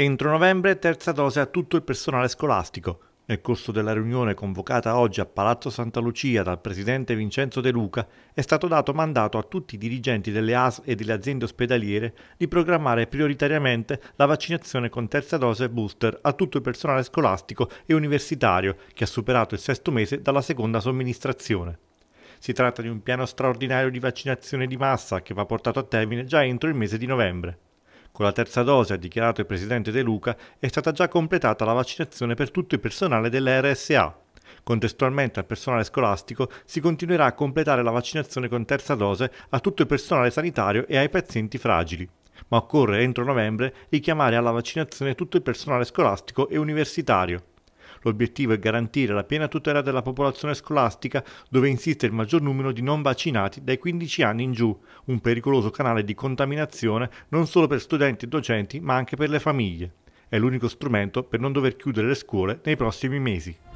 Entro novembre terza dose a tutto il personale scolastico. Nel corso della riunione convocata oggi a Palazzo Santa Lucia dal presidente Vincenzo De Luca è stato dato mandato a tutti i dirigenti delle AS e delle aziende ospedaliere di programmare prioritariamente la vaccinazione con terza dose booster a tutto il personale scolastico e universitario che ha superato il sesto mese dalla seconda somministrazione. Si tratta di un piano straordinario di vaccinazione di massa che va portato a termine già entro il mese di novembre. Con la terza dose, ha dichiarato il presidente De Luca, è stata già completata la vaccinazione per tutto il personale dell'RSA. Contestualmente al personale scolastico si continuerà a completare la vaccinazione con terza dose a tutto il personale sanitario e ai pazienti fragili. Ma occorre entro novembre richiamare alla vaccinazione tutto il personale scolastico e universitario. L'obiettivo è garantire la piena tutela della popolazione scolastica dove insiste il maggior numero di non vaccinati dai 15 anni in giù, un pericoloso canale di contaminazione non solo per studenti e docenti ma anche per le famiglie. È l'unico strumento per non dover chiudere le scuole nei prossimi mesi.